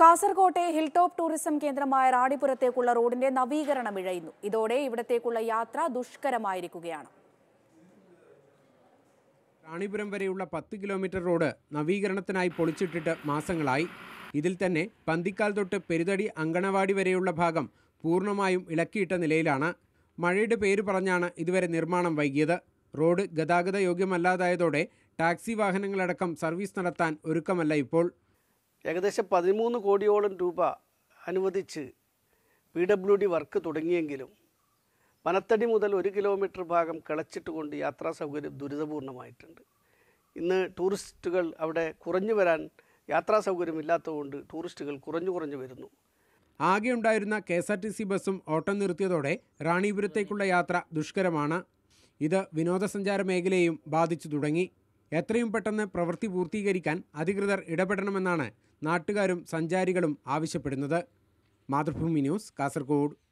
കാസർകോട്ടെ hill top tourism കേന്ദ്രമായ റാണിപുരത്തേക്കുള്ള റോഡിന്റെ നവീകരണം ഇഴയുന്നു ഇതോടെ ഇവിടത്തേക്കുള്ള യാത്ര ദുഷ്കരമായിരിക്കുകയാണ് റാണിപുരം വരെയുള്ള പത്ത് കിലോമീറ്റർ റോഡ് നവീകരണത്തിനായി പൊളിച്ചിട്ടിട്ട് മാസങ്ങളായി ഇതിൽ തന്നെ പന്തിക്കാൽ തൊട്ട് പെരുതടി അങ്കണവാടി വരെയുള്ള ഭാഗം പൂർണ്ണമായും ഇളക്കിയിട്ട നിലയിലാണ് മഴയുടെ പേര് പറഞ്ഞാണ് ഇതുവരെ നിർമ്മാണം വൈകിയത് റോഡ് ഗതാഗത യോഗ്യമല്ലാതായതോടെ ടാക്സി വാഹനങ്ങളടക്കം സർവീസ് നടത്താൻ ഒരുക്കമല്ല ഇപ്പോൾ ഏകദേശം പതിമൂന്ന് കോടിയോളം രൂപ അനുവദിച്ച് പി ഡബ്ല്യു ഡി വർക്ക് തുടങ്ങിയെങ്കിലും വനത്തടി മുതൽ ഒരു കിലോമീറ്റർ ഭാഗം കിളച്ചിട്ട് കൊണ്ട് യാത്രാ സൗകര്യം ദുരിതപൂർണമായിട്ടുണ്ട് ഇന്ന് ടൂറിസ്റ്റുകൾ അവിടെ കുറഞ്ഞു വരാൻ യാത്രാ ഇല്ലാത്തതുകൊണ്ട് ടൂറിസ്റ്റുകൾ കുറഞ്ഞു കുറഞ്ഞു വരുന്നു ആകെ ഉണ്ടായിരുന്ന K S R T C ബസ്സും ഓട്ടം നിർത്തിയതോടെ റാണിപുരത്തേക്കുള്ള യാത്ര ദുഷ്കരമാണ് ഇത് വിനോദസഞ്ചാര മേഖലയെയും ബാധിച്ചു തുടങ്ങി എത്രയും പെട്ടെന്ന് പ്രവൃത്തി പൂർത്തീകരിക്കാൻ അധികൃതർ ഇടപെടണമെന്നാണ് നാട്ടുകാരും സഞ്ചാരികളും ആവശ്യപ്പെടുന്നത് മാതൃഭൂമി ന്യൂസ് കാസർഗോഡ്